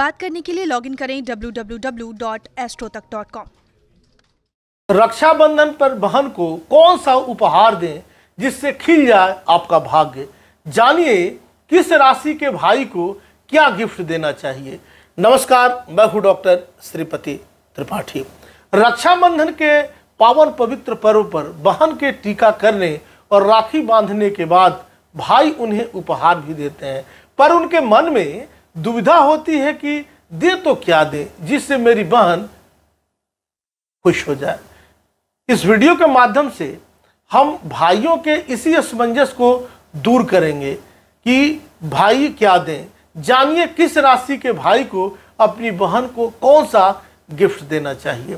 बात करने के लिए लॉगिन करें www.astrotak.com रक्षाबंधन पर बहन को कौन सा उपहार दें जिससे खिल जाए आपका भाग्य जानिए किस राशि के भाई को क्या गिफ्ट देना चाहिए नमस्कार मैं हूँ डॉक्टर श्रीपति त्रिपाठी रक्षाबंधन के पावन पवित्र पर्व पर बहन के टीका करने और राखी बांधने के बाद भाई उन्हें उपहार भी देते हैं पर उनके मन में दुविधा होती है कि दे तो क्या दे जिससे मेरी बहन खुश हो जाए इस वीडियो के माध्यम से हम भाइयों के इसी असमंजस को दूर करेंगे कि भाई क्या दें जानिए किस राशि के भाई को अपनी बहन को कौन सा गिफ्ट देना चाहिए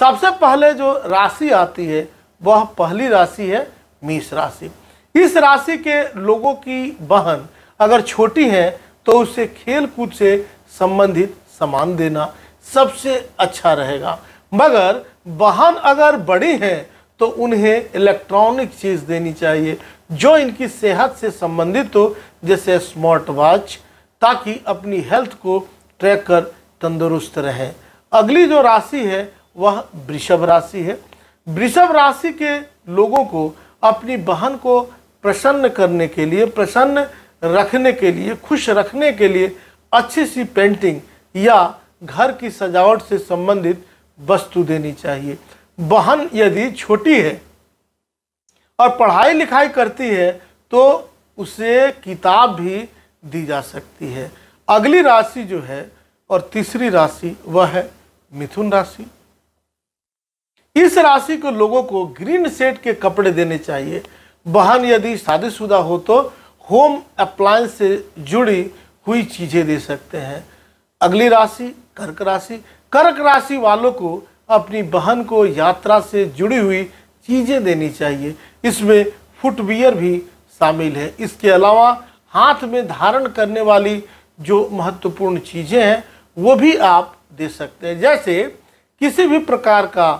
सबसे पहले जो राशि आती है वह पहली राशि है मीस राशि इस राशि के लोगों की बहन अगर छोटी है तो उसे खेल कूद से संबंधित सामान देना सबसे अच्छा रहेगा मगर वाहन अगर बड़े हैं तो उन्हें इलेक्ट्रॉनिक चीज़ देनी चाहिए जो इनकी सेहत से संबंधित हो जैसे स्मार्ट वॉच ताकि अपनी हेल्थ को ट्रैक कर तंदुरुस्त रहें अगली जो राशि है वह वृषभ राशि है वृषभ राशि के लोगों को अपनी बहन को प्रसन्न करने के लिए प्रसन्न रखने के लिए खुश रखने के लिए अच्छी सी पेंटिंग या घर की सजावट से संबंधित वस्तु देनी चाहिए बहन यदि छोटी है और पढ़ाई लिखाई करती है तो उसे किताब भी दी जा सकती है अगली राशि जो है और तीसरी राशि वह है मिथुन राशि इस राशि के लोगों को ग्रीन सेट के कपड़े देने चाहिए बहन यदि शादीशुदा हो तो होम अप्लायंस से जुड़ी हुई चीज़ें दे सकते हैं अगली राशि कर्क राशि कर्क राशि वालों को अपनी बहन को यात्रा से जुड़ी हुई चीज़ें देनी चाहिए इसमें फुटवियर भी शामिल है इसके अलावा हाथ में धारण करने वाली जो महत्वपूर्ण चीज़ें हैं वो भी आप दे सकते हैं जैसे किसी भी प्रकार का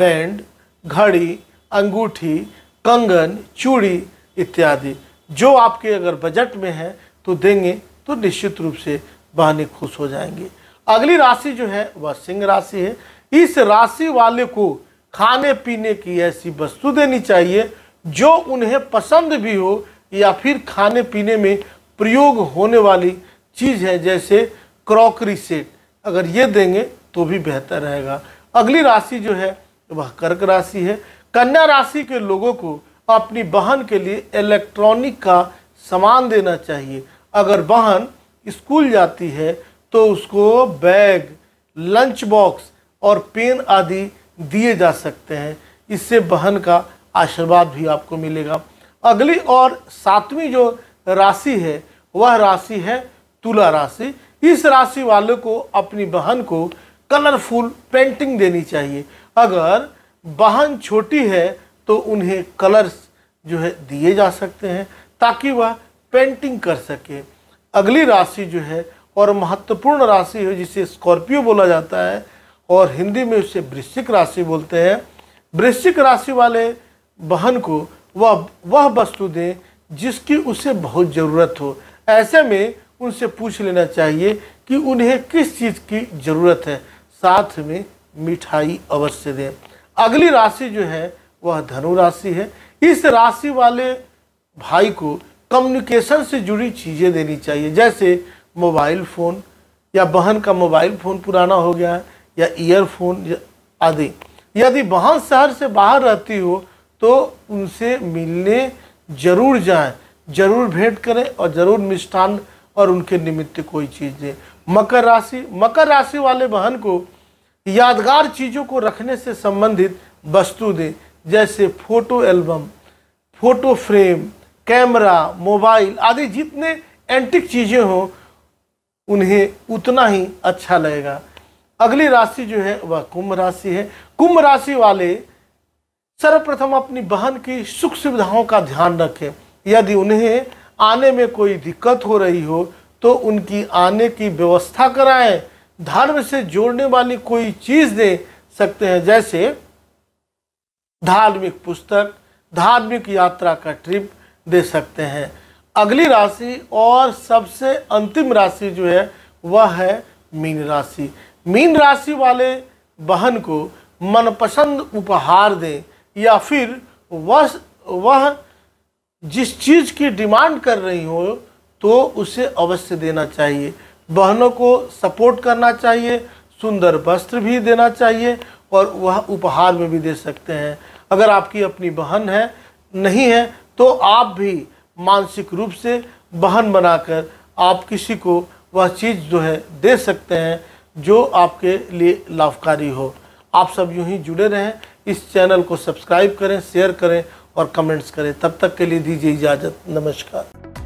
बैंड घड़ी अंगूठी कंगन चूड़ी इत्यादि जो आपके अगर बजट में है तो देंगे तो निश्चित रूप से बहने खुश हो जाएंगे अगली राशि जो है वह सिंह राशि है इस राशि वाले को खाने पीने की ऐसी वस्तु देनी चाहिए जो उन्हें पसंद भी हो या फिर खाने पीने में प्रयोग होने वाली चीज़ है जैसे क्रॉकरी सेट अगर ये देंगे तो भी बेहतर रहेगा अगली राशि जो है वह कर्क राशि है कन्या राशि के लोगों को अपनी बहन के लिए इलेक्ट्रॉनिक का सामान देना चाहिए अगर बहन स्कूल जाती है तो उसको बैग लंच बॉक्स और पेन आदि दिए जा सकते हैं इससे बहन का आशीर्वाद भी आपको मिलेगा अगली और सातवीं जो राशि है वह राशि है तुला राशि इस राशि वाले को अपनी बहन को कलरफुल पेंटिंग देनी चाहिए अगर बहन छोटी है तो उन्हें कलर्स जो है दिए जा सकते हैं ताकि वह पेंटिंग कर सके अगली राशि जो है और महत्वपूर्ण राशि है जिसे स्कॉर्पियो बोला जाता है और हिंदी में उसे वृश्चिक राशि बोलते हैं वृश्चिक राशि वाले बहन को वह वह वस्तु दें जिसकी उसे बहुत ज़रूरत हो ऐसे में उनसे पूछ लेना चाहिए कि उन्हें किस चीज़ की ज़रूरत है साथ में मिठाई अवश्य दें अगली राशि जो है वह धनु राशि है इस राशि वाले भाई को कम्युनिकेशन से जुड़ी चीज़ें देनी चाहिए जैसे मोबाइल फ़ोन या बहन का मोबाइल फ़ोन पुराना हो गया है या ईयरफोन आदि यदि बहन शहर से बाहर रहती हो तो उनसे मिलने जरूर जाएं जरूर भेंट करें और ज़रूर मिष्ठान और उनके निमित्त कोई चीज़ दें मकर राशि मकर राशि वाले बहन को यादगार चीज़ों को रखने से संबंधित वस्तु दें जैसे photo album photo frame camera mobile आदि जितने एंटिक चीज़ें हों उन्हें उतना ही अच्छा लगेगा अगली राशि जो है वह कुंभ राशि है कुंभ राशि वाले सर्वप्रथम अपनी बहन की सुख सुविधाओं का ध्यान रखें यदि उन्हें आने में कोई दिक्कत हो रही हो तो उनकी आने की व्यवस्था कराएं धर्म से जोड़ने वाली कोई चीज़ दे सकते हैं जैसे धार्मिक पुस्तक धार्मिक यात्रा का ट्रिप दे सकते हैं अगली राशि और सबसे अंतिम राशि जो है वह है मीन राशि मीन राशि वाले बहन को मनपसंद उपहार दें या फिर वह वह जिस चीज़ की डिमांड कर रही हो तो उसे अवश्य देना चाहिए बहनों को सपोर्ट करना चाहिए सुंदर वस्त्र भी देना चाहिए और वह उपहार में भी दे सकते हैं अगर आपकी अपनी बहन है नहीं है तो आप भी मानसिक रूप से बहन बनाकर आप किसी को वह चीज़ जो है दे सकते हैं जो आपके लिए लाभकारी हो आप सब यूं ही जुड़े रहें इस चैनल को सब्सक्राइब करें शेयर करें और कमेंट्स करें तब तक के लिए दीजिए इजाज़त नमस्कार